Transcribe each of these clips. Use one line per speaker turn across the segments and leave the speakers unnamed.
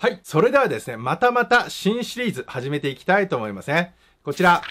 はい。それではですね、またまた新シリーズ始めていきたいと思いますね。こちら、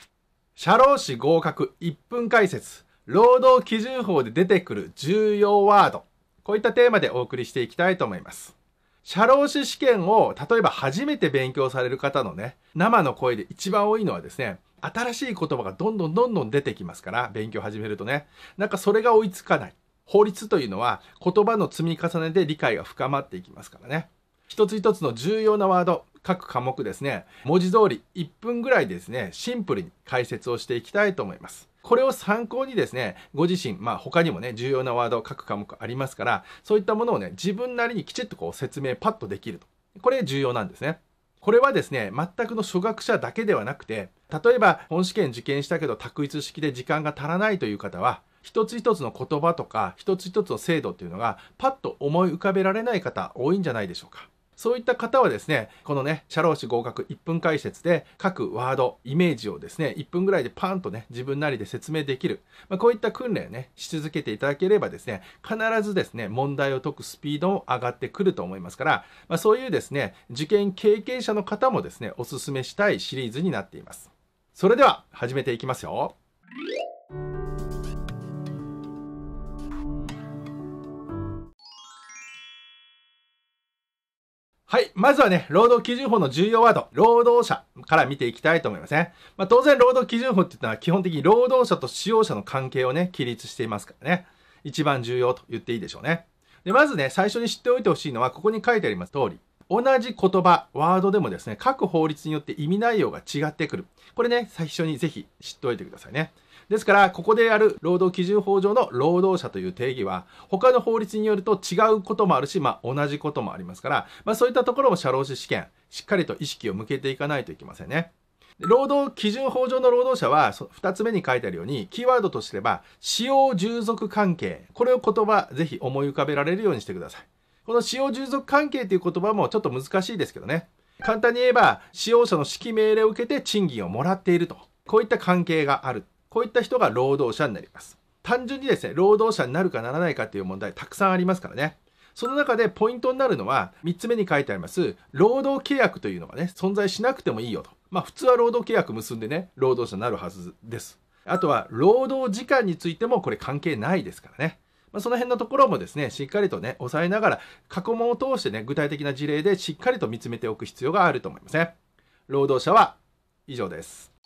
社労士合格1分解説、労働基準法で出てくる重要ワード。こういったテーマでお送りしていきたいと思います。社労士試験を、例えば初めて勉強される方のね、生の声で一番多いのはですね、新しい言葉がどんどんどんどん出てきますから、勉強始めるとね。なんかそれが追いつかない。法律というのは言葉の積み重ねで理解が深まっていきますからね。一つ一つの重要なワード、各科目ですね、文字通り1分ぐらいですね、シンプルに解説をしていきたいと思います。これを参考にですね、ご自身、まあ他にもね、重要なワード、各科目ありますから、そういったものをね、自分なりにきちっとこう説明パッとできると。これ重要なんですね。これはですね、全くの初学者だけではなくて、例えば本試験受験したけど択一式で時間が足らないという方は、一つ一つの言葉とか、一つ一つの制度っていうのが、パッと思い浮かべられない方、多いんじゃないでしょうか。そういった方はですね、このね、社労士合格1分解説で各ワード、イメージをですね、1分ぐらいでパンとね、自分なりで説明できる。まあ、こういった訓練をね、し続けていただければですね、必ずですね、問題を解くスピードも上がってくると思いますから、まあ、そういうですね、受験経験者の方もですね、お勧めしたいシリーズになっています。それでは、始めていきますよ。はい。まずはね、労働基準法の重要ワード、労働者から見ていきたいと思いますね。まあ、当然、労働基準法って言ったのは基本的に労働者と使用者の関係をね、起立していますからね。一番重要と言っていいでしょうね。で、まずね、最初に知っておいてほしいのは、ここに書いてあります通り、同じ言葉、ワードでもですね、各法律によって意味内容が違ってくる。これね、最初にぜひ知っておいてくださいね。ですから、ここでやる労働基準法上の労働者という定義は、他の法律によると違うこともあるし、まあ、同じこともありますから、まあ、そういったところも社労士試験、しっかりと意識を向けていかないといけませんね。労働基準法上の労働者は、2つ目に書いてあるように、キーワードとすれば、使用従属関係。これを言葉、ぜひ思い浮かべられるようにしてください。この使用従属関係という言葉もちょっと難しいですけどね。簡単に言えば、使用者の指揮命令を受けて賃金をもらっていると。こういった関係がある。こういった人が労働者になります。単純にですね、労働者になるかならないかっていう問題たくさんありますからね。その中でポイントになるのは、3つ目に書いてあります、労働契約というのがね、存在しなくてもいいよと。まあ普通は労働契約結んでね、労働者になるはずです。あとは、労働時間についてもこれ関係ないですからね。まあ、その辺のところもですね、しっかりとね、抑えながら、過去問を通してね、具体的な事例でしっかりと見つめておく必要があると思いますね。労働者は以上です。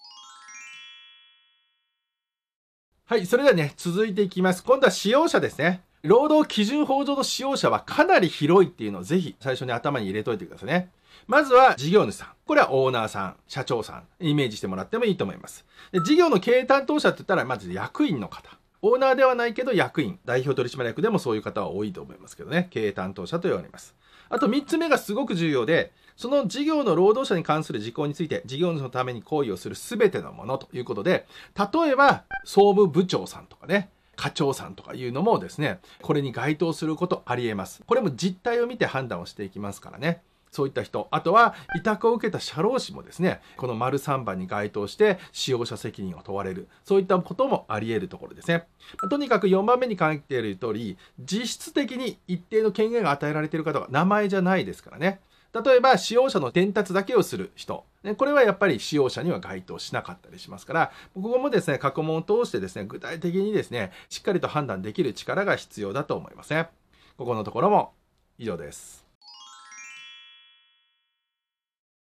はい、それではね、続いていきます。今度は使用者ですね。労働基準法上の使用者はかなり広いっていうのをぜひ最初に頭に入れといてくださいね。まずは事業主さん。これはオーナーさん、社長さん、イメージしてもらってもいいと思います。で事業の経営担当者って言ったら、まず役員の方。オーナーではないけど役員、代表取締役でもそういう方は多いと思いますけどね、経営担当者と言われます。あと3つ目がすごく重要で、その事業の労働者に関する事項について、事業主のために行為をするすべてのものということで、例えば、総務部長さんとかね、課長さんとかいうのもですね、これに該当することあり得ます。これも実態を見て判断をしていきますからね。そういった人。あとは、委託を受けた社労士もですね、この丸3番に該当して使用者責任を問われる。そういったこともあり得るところですね。とにかく4番目に書いている通り、実質的に一定の権限が与えられている方が名前じゃないですからね。例えば使用者の伝達だけをする人、ね、これはやっぱり使用者には該当しなかったりしますから、ここもですね、過去問を通してですね、具体的にですね、しっかりと判断できる力が必要だと思いますね。ここのところも以上です。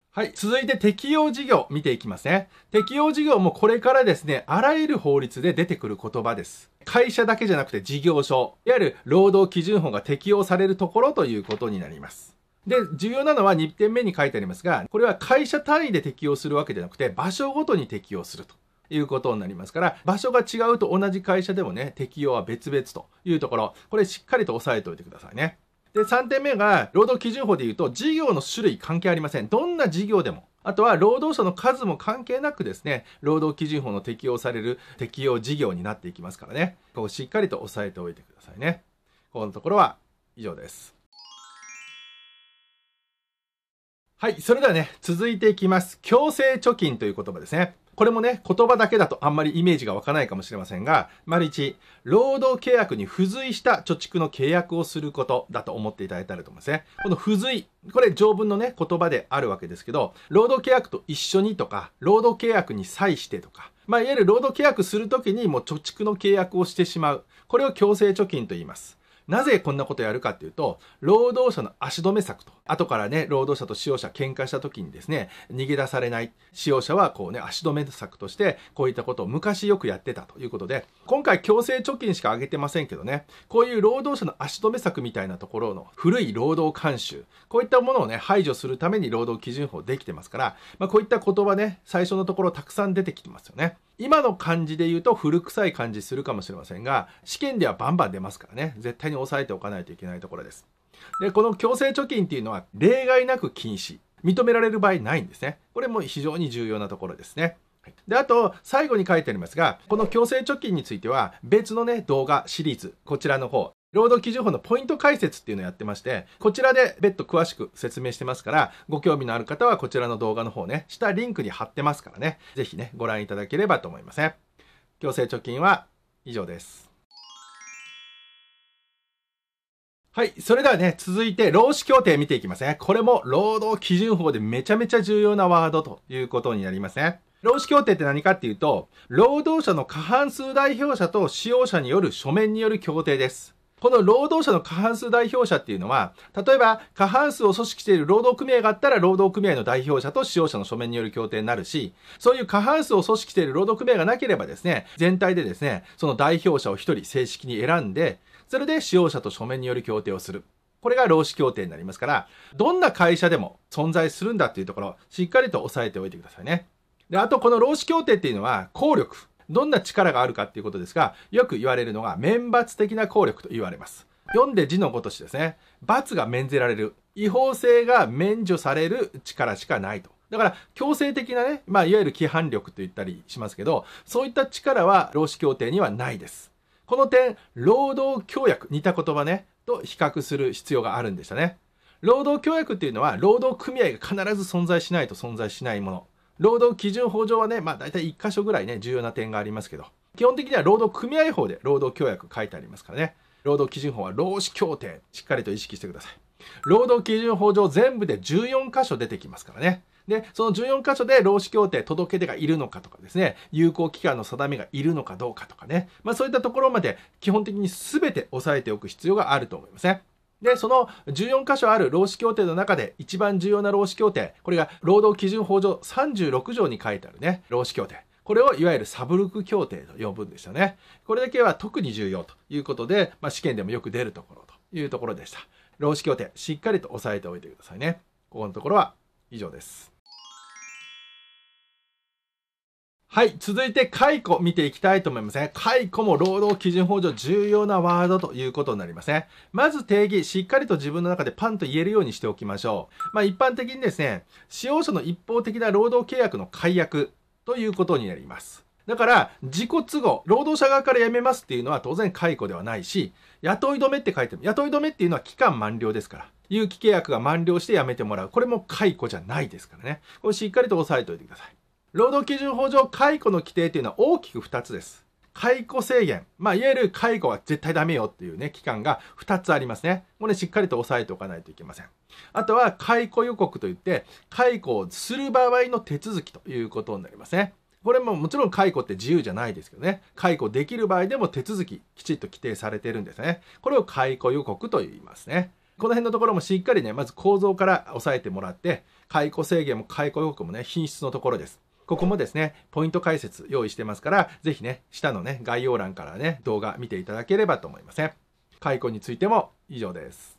はい。続いて適用事業見ていきますね。適用事業もこれからですね、あらゆる法律で出てくる言葉です。会社だけじゃなくて事業所、いわゆる労働基準法が適用されるところということになります。で、重要なのは2点目に書いてありますが、これは会社単位で適用するわけじゃなくて、場所ごとに適用すると。いうことになりますから、場所が違うと同じ会社でもね、適用は別々というところ、これしっかりと押さえておいてくださいね。で、3点目が、労働基準法で言うと、事業の種類関係ありません。どんな事業でも。あとは、労働者の数も関係なくですね、労働基準法の適用される適用事業になっていきますからね、ここしっかりと押さえておいてくださいね。このところは以上です。はい、それではね、続いていきます。強制貯金という言葉ですね。これもね、言葉だけだとあんまりイメージが湧かないかもしれませんが、丸1、労働契約に付随した貯蓄の契約をすることだと思っていただいたらと思いますね。この付随、これ条文のね、言葉であるわけですけど、労働契約と一緒にとか、労働契約に際してとか、まあ、いわゆる労働契約するときにもう貯蓄の契約をしてしまう。これを強制貯金と言います。なぜこんなことやるかっていうと、労働者の足止め策と、後からね、労働者と使用者喧嘩した時にですね、逃げ出されない、使用者はこうね、足止め策として、こういったことを昔よくやってたということで、今回強制貯金しか上げてませんけどね、こういう労働者の足止め策みたいなところの古い労働慣習、こういったものをね、排除するために労働基準法できてますから、まあ、こういった言葉ね、最初のところたくさん出てきてますよね。今の感じで言うと古臭い感じするかもしれませんが、試験ではバンバン出ますからね、絶対に押さえておかないといけないところです。で、この強制貯金っていうのは例外なく禁止。認められる場合ないんですね。これも非常に重要なところですね。で、あと、最後に書いてありますが、この強制貯金については、別のね、動画シリーズ、こちらの方、労働基準法のポイント解説っていうのをやってまして、こちらで別途詳しく説明してますから、ご興味のある方はこちらの動画の方ね、下リンクに貼ってますからね、ぜひね、ご覧いただければと思います、ね。強制貯金は以上です。はい。それではね、続いて、労使協定見ていきますね。これも、労働基準法でめちゃめちゃ重要なワードということになりますね。労使協定って何かっていうと、労働者の過半数代表者と使用者による書面による協定です。この労働者の過半数代表者っていうのは、例えば過半数を組織している労働組合があったら労働組合の代表者と使用者の書面による協定になるし、そういう過半数を組織している労働組合がなければですね、全体でですね、その代表者を一人正式に選んで、それで使用者と書面による協定をする。これが労使協定になりますから、どんな会社でも存在するんだっていうところ、しっかりと押さえておいてくださいね。で、あとこの労使協定っていうのは、効力。どんな力があるかっていうことですが、よく言われるのが、免罰的な効力と言われます。読んで字のごとしですね。罰が免ぜられる。違法性が免除される力しかないと。だから、強制的なね、まあ、いわゆる規範力と言ったりしますけど、そういった力は労使協定にはないです。この点、労働協約、似た言葉ね、と比較する必要があるんでしたね。労働協約っていうのは、労働組合が必ず存在しないと存在しないもの。労働基準法上はね、まあ、大体1箇所ぐらいね、重要な点がありますけど、基本的には労働組合法で労働協約書いてありますからね、労働基準法は労使協定、しっかりと意識してください。労働基準法上全部で14箇所出てきますからね。で、その14箇所で労使協定届け出がいるのかとかですね、有効期間の定めがいるのかどうかとかね、まあそういったところまで基本的に全て押さえておく必要があると思いますね。で、その14箇所ある労使協定の中で一番重要な労使協定、これが労働基準法上36条に書いてあるね、労使協定。これをいわゆるサブルク協定と呼ぶんですよね。これだけは特に重要ということで、まあ、試験でもよく出るところというところでした。労使協定、しっかりと押さえておいてくださいね。ここのところは以上です。はい。続いて、解雇見ていきたいと思いますね。解雇も労働基準法上重要なワードということになりますね。まず定義、しっかりと自分の中でパンと言えるようにしておきましょう。まあ一般的にですね、使用者の一方的な労働契約の解約ということになります。だから、自己都合、労働者側から辞めますっていうのは当然解雇ではないし、雇い止めって書いてる。雇い止めっていうのは期間満了ですから。有期契約が満了して辞めてもらう。これも解雇じゃないですからね。これしっかりと押さえておいてください。労働基準法上解雇の規定というのは大きく2つです解雇制限、まあ、いわゆる解雇は絶対ダメよっていうね、期間が2つありますね。これ、しっかりと押さえておかないといけません。あとは、解雇予告といって、解雇をする場合の手続きということになりますね。これももちろん解雇って自由じゃないですけどね。解雇できる場合でも手続き、きちっと規定されてるんですね。これを解雇予告と言いますね。この辺のところもしっかりね、まず構造から押さえてもらって、解雇制限も解雇予告もね、品質のところです。ここもですね、ポイント解説用意してますから、ぜひね、下のね、概要欄からね、動画見ていただければと思いますね。解雇についても以上です。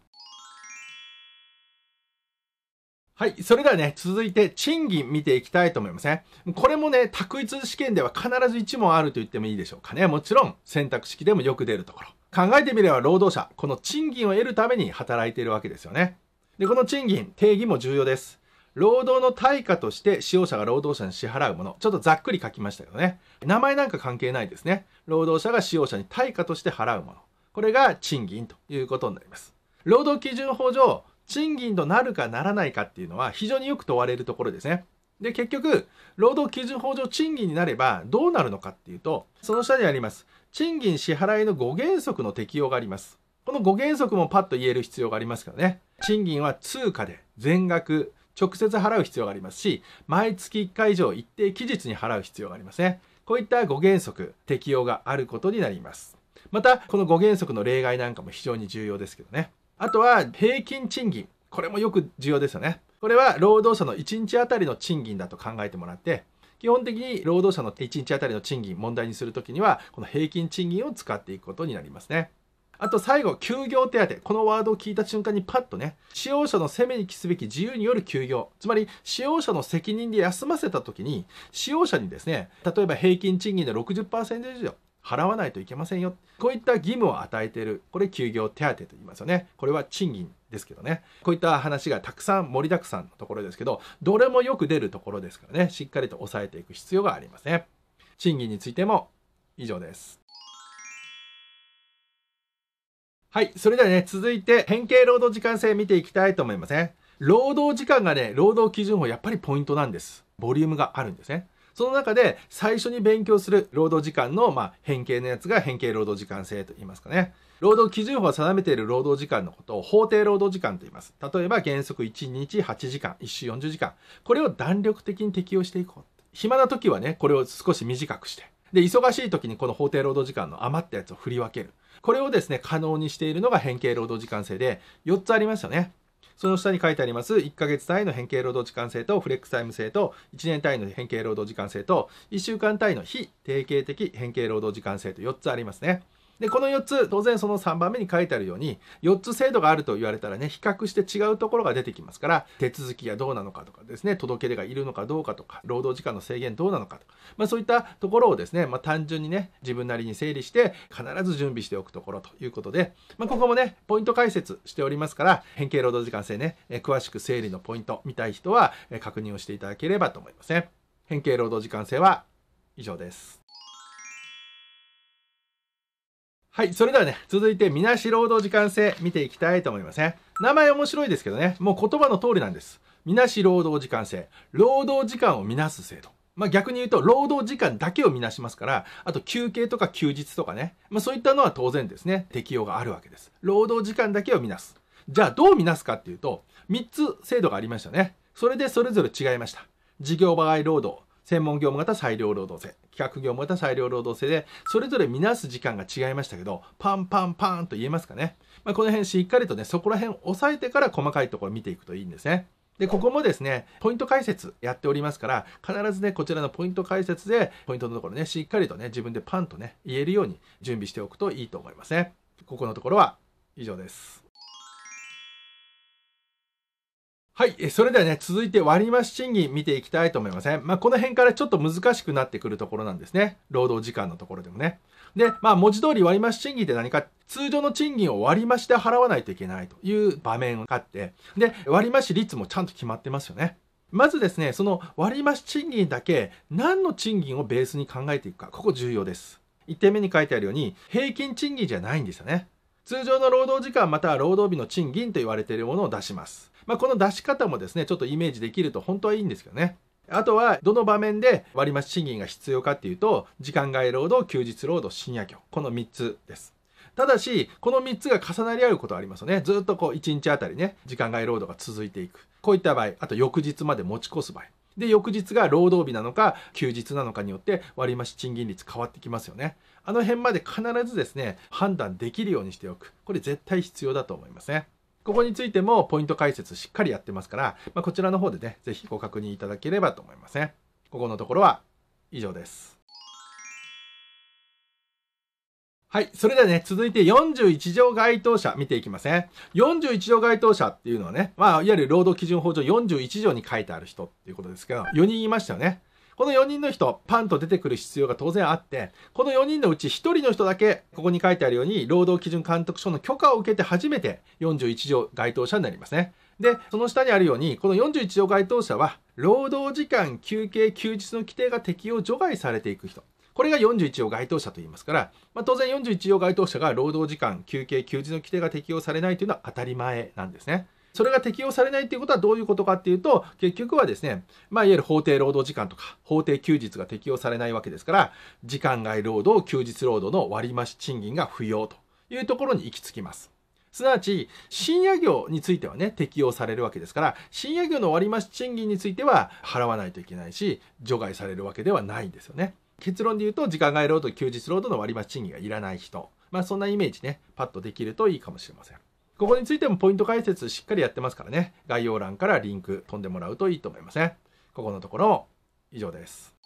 はい。それではね、続いて賃金見ていきたいと思いますね。これもね、択一試験では必ず1問あると言ってもいいでしょうかね。もちろん選択式でもよく出るところ。考えてみれば労働者、この賃金を得るために働いているわけですよね。で、この賃金、定義も重要です。労働の対価として使用者が労働者に支払うもの。ちょっとざっくり書きましたけどね。名前なんか関係ないですね。労働者が使用者に対価として払うもの。これが賃金ということになります。労働基準法上、賃金となるかならないかっていうのは非常によく問われるところですね。で、結局、労働基準法上賃金になればどうなるのかっていうと、その下にあります。賃金支払いの5原則の適用があります。この5原則もパッと言える必要がありますからね。賃金は通貨で全額直接払う必要がありますし、毎月1回以上一定期日に払う必要がありますね。こういった5原則適用があることになります。また、この5原則の例外なんかも非常に重要ですけどね。あとは、平均賃金。これもよく重要ですよね。これは、労働者の1日あたりの賃金だと考えてもらって、基本的に労働者の1日あたりの賃金問題にするときには、この平均賃金を使っていくことになりますね。あと最後、休業手当。このワードを聞いた瞬間にパッとね、使用者の責めに帰すべき自由による休業。つまり、使用者の責任で休ませた時に、使用者にですね、例えば平均賃金の60%以上払わないといけませんよ。こういった義務を与えている。これ休業手当と言いますよね。これは賃金ですけどね。こういった話がたくさん盛りだくさんのところですけど、どれもよく出るところですからね、しっかりと抑えていく必要がありますね。賃金についても以上です。はい。それではね、続いて、変形労働時間制見ていきたいと思いますね。労働時間がね、労働基準法やっぱりポイントなんです。ボリュームがあるんですね。その中で最初に勉強する労働時間の、まあ、変形のやつが変形労働時間制と言いますかね。労働基準法が定めている労働時間のことを法定労働時間と言います。例えば原則1日8時間、1週40時間。これを弾力的に適用していこう。暇な時はね、これを少し短くして。で、忙しい時にこの法定労働時間の余ったやつを振り分ける。これをですね、可能にしているのが変形労働時間制で、4つありますよね。その下に書いてあります、1ヶ月単位の変形労働時間制とフレックスタイム制と、1年単位の変形労働時間制と、1週間単位の非定型的変形労働時間制と4つありますね。でこの4つ当然その3番目に書いてあるように4つ制度があると言われたらね比較して違うところが出てきますから手続きがどうなのかとかですね届け出がいるのかどうかとか労働時間の制限どうなのかとか、まあ、そういったところをですね、まあ、単純にね自分なりに整理して必ず準備しておくところということで、まあ、ここもねポイント解説しておりますから変形労働時間制ね詳しく整理のポイント見たい人は確認をしていただければと思いますね。変形労働時間制は以上です。はい、それではね、続いて、みなし労働時間制見ていきたいと思いますね。名前面白いですけどね、もう言葉の通りなんです。みなし労働時間制。労働時間をみなす制度。まあ、逆に言うと、労働時間だけをみなしますから、あと休憩とか休日とかね、まあ、そういったのは当然ですね、適用があるわけです。労働時間だけをみなす。じゃあ、どうみなすかっていうと、3つ制度がありましたね。それでそれぞれ違いました。事業場合労働、専門業務型裁量労働制企画業務型裁量労働制でそれぞれ見なす時間が違いましたけどパンパンパンと言えますかね、まあ、この辺しっかりとねそこら辺押さえてから細かいところ見ていくといいんですねで、ここもですね、ポイント解説やっておりますから、必ずね、こちらのポイント解説で、ポイントのところね、しっかりとね、自分でパンとね、言えるように準備しておくといいと思いますね。ここのところは以上です。はい。それではね、続いて割増賃金見ていきたいと思いますね。まあ、この辺からちょっと難しくなってくるところなんですね。労働時間のところでもね。で、まあ、文字通り割増賃金って何か、通常の賃金を割増し払わないといけないという場面があって、で、割増率もちゃんと決まってますよね。まずですね、その割増賃金だけ、何の賃金をベースに考えていくか、ここ重要です。1点目に書いてあるように、平均賃金じゃないんですよね。通常の労働時間または労働日の賃金と言われているものを出します。まあ、この出し方もですねちょっとイメージできると本当はいいんですけどねあとはどの場面で割増賃金が必要かっていうと時間外労働休日労働深夜業この3つですただしこの3つが重なり合うことはありますよねずっとこう1日あたりね時間外労働が続いていくこういった場合あと翌日まで持ち越す場合で翌日が労働日なのか休日なのかによって割増賃金率変わってきますよねあの辺まで必ずですね判断できるようにしておくこれ絶対必要だと思いますねここについてもポイント解説しっかりやってますから、まあ、こちらの方でね、是非ご確認いただければと思いますね。ここのところは以上です。はい。それではね、続いて41条該当者見ていきますね。41条該当者っていうのはね、まあ、いわゆる労働基準法上41条に書いてある人っていうことですけど、4人いましたよね。この4人の人、パンと出てくる必要が当然あって、この4人のうち1人の人だけ、ここに書いてあるように、労働基準監督署の許可を受けて初めて41条該当者になりますね。で、その下にあるように、この41条該当者は、労働時間、休憩、休日の規定が適用除外されていく人。これが41条該当者と言いますから、まあ、当然41条該当者が労働時間、休憩、休日の規定が適用されないというのは当たり前なんですね。それが適用されないっていうことはどういうことかっていうと、結局はですね、まあ、いわゆる法定労働時間とか、法定休日が適用されないわけですから、時間外労働、休日労働の割増賃金が不要というところに行き着きます。すなわち、深夜業についてはね、適用されるわけですから、深夜業の割増賃金については払わないといけないし、除外されるわけではないんですよね。結論で言うと、時間外労働、休日労働の割増賃金がいらない人。まあ、そんなイメージね、パッとできるといいかもしれません。ここについてもポイント解説しっかりやってますからね、概要欄からリンク飛んでもらうといいと思いますね。ここのところ以上です。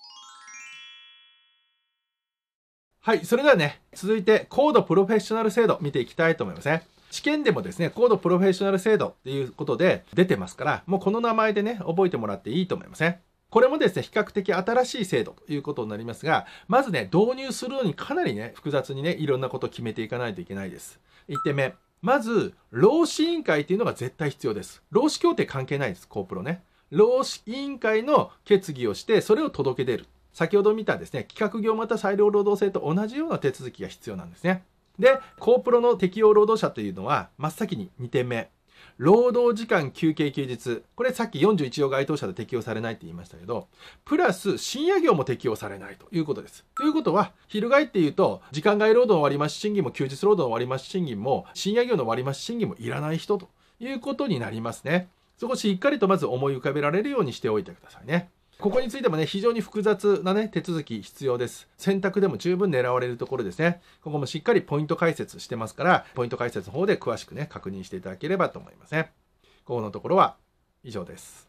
はい、それではね、続いて高度プロフェッショナル制度見ていきたいと思いますね。試験でもですね、高度プロフェッショナル制度っていうことで出てますから、もうこの名前でね、覚えてもらっていいと思いますね。これもですね、比較的新しい制度ということになりますが、まずね、導入するのにかなりね、複雑にね、いろんなことを決めていかないといけないです。1点目、まず、労使委員会っていうのが絶対必要です。労使協定関係ないです、コープロね。労使委員会の決議をして、それを届け出る。先ほど見たですね、企画業また裁量労働制と同じような手続きが必要なんですね。で、コープロの適用労働者というのは、真っ先に2点目、労働時間休憩休日これさっき41条該当者で適用されないって言いましたけどプラス深夜業も適用されないということですということは翻って言うと時間外労働の割増賃金も休日労働の割増賃金も深夜業の割増賃金もいらない人ということになりますね少ししっかりとまず思い浮かべられるようにしておいてくださいねここについてもね、非常に複雑なね、手続き必要です。選択でも十分狙われるところですね。ここもしっかりポイント解説してますから、ポイント解説の方で詳しくね、確認していただければと思いますね。ここのところは以上です。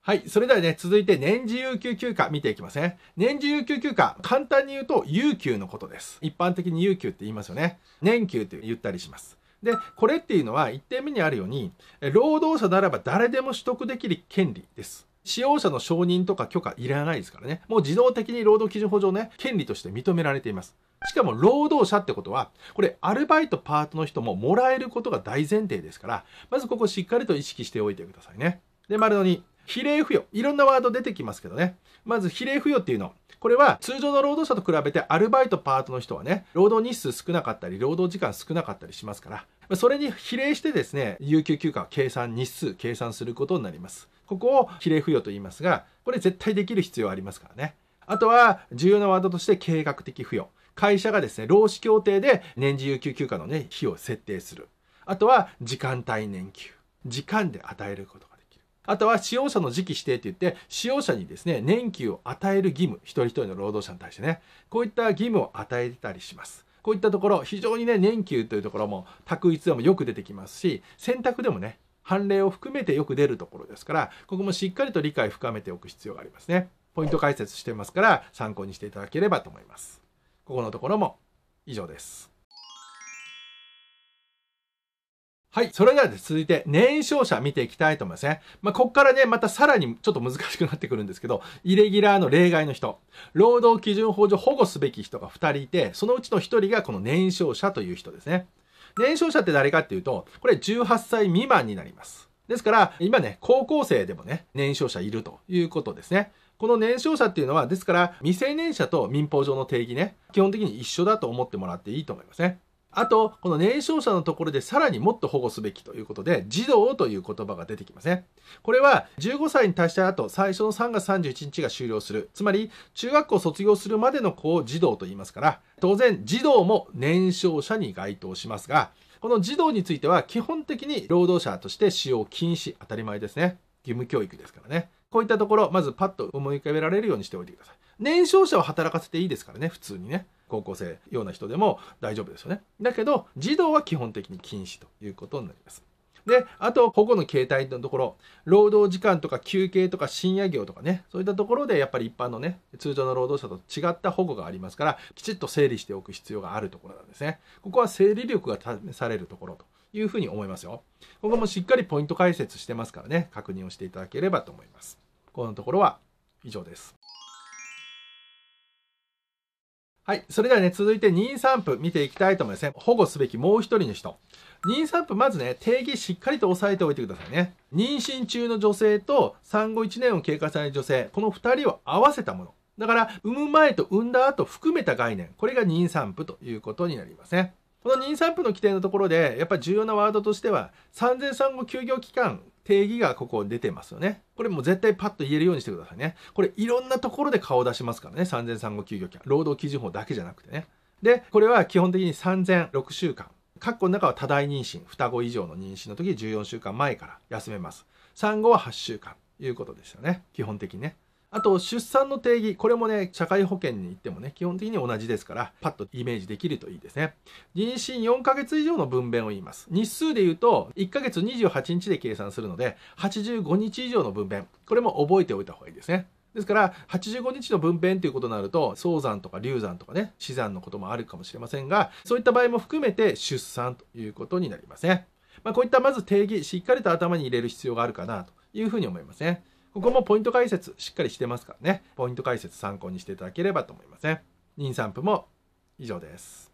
はい。それではね、続いて年次有給休暇見ていきますね。年次有給休暇、簡単に言うと、有給のことです。一般的に有給って言いますよね。年給って言ったりします。で、これっていうのは1点目にあるように、労働者ならば誰でも取得できる権利です。使用者の承認とか許可いらないですからね。もう自動的に労働基準法上ね、権利として認められています。しかも労働者ってことは、これアルバイトパートの人ももらえることが大前提ですから、まずここしっかりと意識しておいてくださいね。で、丸の2、比例付与。いろんなワード出てきますけどね。まず比例付与っていうの。これは通常の労働者と比べてアルバイトパートの人はね、労働日数少なかったり、労働時間少なかったりしますから、それに比例してですね、有給休暇を計算日数、計算することになります。ここを比例付与と言いますが、これ絶対できる必要ありますからね。あとは、重要なワードとして計画的付与。会社がですね、労使協定で年次有給休暇のね、日を設定する。あとは、時間帯年給。時間で与えることができる。あとは、使用者の時期指定といって、使用者にですね、年給を与える義務。一人一人の労働者に対してね。こういった義務を与えたりします。こういったところ非常にね年休というところも択一でもよく出てきますし選択でもね判例を含めてよく出るところですからここもしっかりと理解深めておく必要がありますねポイント解説してますから参考にしていただければと思いますここのところも以上ですはい。それでは続いて、年少者見ていきたいと思いますね。まあ、こっからね、またさらにちょっと難しくなってくるんですけど、イレギュラーの例外の人、労働基準法上保護すべき人が2人いて、そのうちの1人がこの年少者という人ですね。年少者って誰かっていうと、これ18歳未満になります。ですから、今ね、高校生でもね、年少者いるということですね。この年少者っていうのは、ですから、未成年者と民法上の定義ね、基本的に一緒だと思ってもらっていいと思いますね。あと、この年少者のところでさらにもっと保護すべきということで、児童という言葉が出てきますね。これは15歳に達した後、最初の3月31日が終了する。つまり、中学校卒業するまでの子を児童と言いますから、当然児童も年少者に該当しますが、この児童については基本的に労働者として使用禁止、当たり前ですね。義務教育ですからね。こういったところ、まずパッと思い浮かべられるようにしておいてください。年少者を働かせていいですからね、普通にね。高校生ような人でも大丈夫ですよね。だけど、児童は基本的に禁止ということになります。で、あと、保護の形態のところ、労働時間とか休憩とか深夜業とかね、そういったところでやっぱり一般のね、通常の労働者と違った保護がありますから、きちっと整理しておく必要があるところなんですね。ここは整理力が試されるところというふうに思いますよ。ここもしっかりポイント解説してますからね、確認をしていただければと思います。このところは以上です。はい。それではね、続いて妊産婦見ていきたいと思いますね。保護すべきもう一人の人。妊産婦、まずね、定義しっかりと押さえておいてくださいね。妊娠中の女性と産後1年を経過される女性、この2人を合わせたもの。だから、産む前と産んだ後含めた概念。これが妊産婦ということになりますね。この妊産婦の規定のところで、やっぱり重要なワードとしては、産前産後休業期間定義がここ出てますよね。これもう絶対パッと言えるようにしてくださいね。これいろんなところで顔を出しますからね。3035休業期間。労働基準法だけじゃなくてね。で、これは基本的に3006週間。括弧の中は多大妊娠、双子以上の妊娠の時14週間前から休めます。産後は8週間ということですよね。基本的にね。あと出産の定義これもね社会保険に行ってもね基本的に同じですからパッとイメージできるといいですね妊娠4ヶ月以上の分娩を言います日数で言うと1ヶ月28日で計算するので85日以上の分娩これも覚えておいた方がいいですねですから、85日の分娩ということになると、早産とか流産とかね、死産のこともあるかもしれませんが、そういった場合も含めて出産ということになりますね。まあ、こういったまず定義、しっかりと頭に入れる必要があるかなというふうに思いますね。ここもポイント解説しっかりしてますからね、ポイント解説参考にしていただければと思いますね。妊産婦も以上です。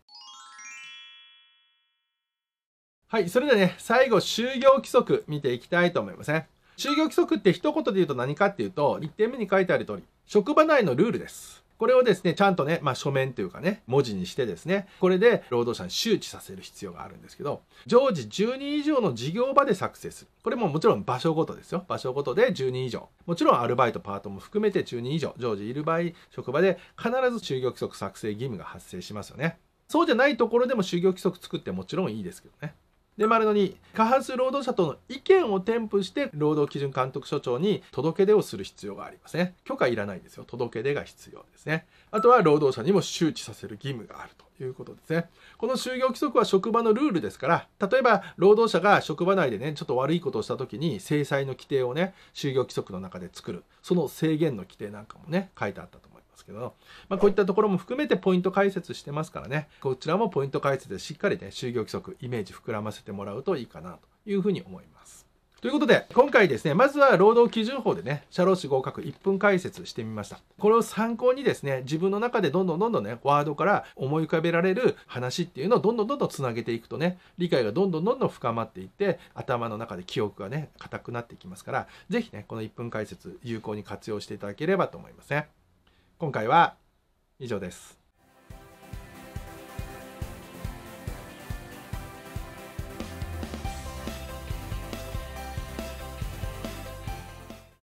はい、それではね、最後、就業規則見ていきたいと思いますね。就業規則って一言で言うと何かっていうと、1点目に書いてある通り、職場内のルールです。これをですね、ちゃんとね、まあ、書面というかね、文字にしてですね、これで労働者に周知させる必要があるんですけど、常時10人以上の事業場で作成する。これももちろん場所ごとですよ。場所ごとで10人以上。もちろんアルバイト、パートも含めて10人以上、常時いる場合、職場で必ず就業規則作成義務が発生しますよね。そうじゃないところでも就業規則作ってもちろんいいですけどね。で、丸の2、過半数労働者との意見を添付して、労働基準監督署長に届け出をする必要がありますね。許可いらないですよ。届け出が必要ですね。あとは、労働者にも周知させる義務があると。いうことですね。この就業規則は職場のルールですから、例えば労働者が職場内でね、ちょっと悪いことをした時に制裁の規定をね、就業規則の中で作る、その制限の規定なんかもね、書いてあったと思います。ですけど、まあ、こういったところも含めてポイント解説してますからね、こちらもポイント解説でしっかりね、就業規則、イメージ膨らませてもらうといいかなというふうに思います。ということで、今回ですね、まずは労働基準法でね、社労士合格1分解説してみました。これを参考にですね、自分の中でどんどんどんどんね、ワードから思い浮かべられる話っていうのをどんどんどんどんつなげていくとね、理解がどんどんどんどん深まっていって、頭の中で記憶がね、硬くなっていきますから、ぜひね、この1分解説、有効に活用していただければと思いますね。今回は以上です。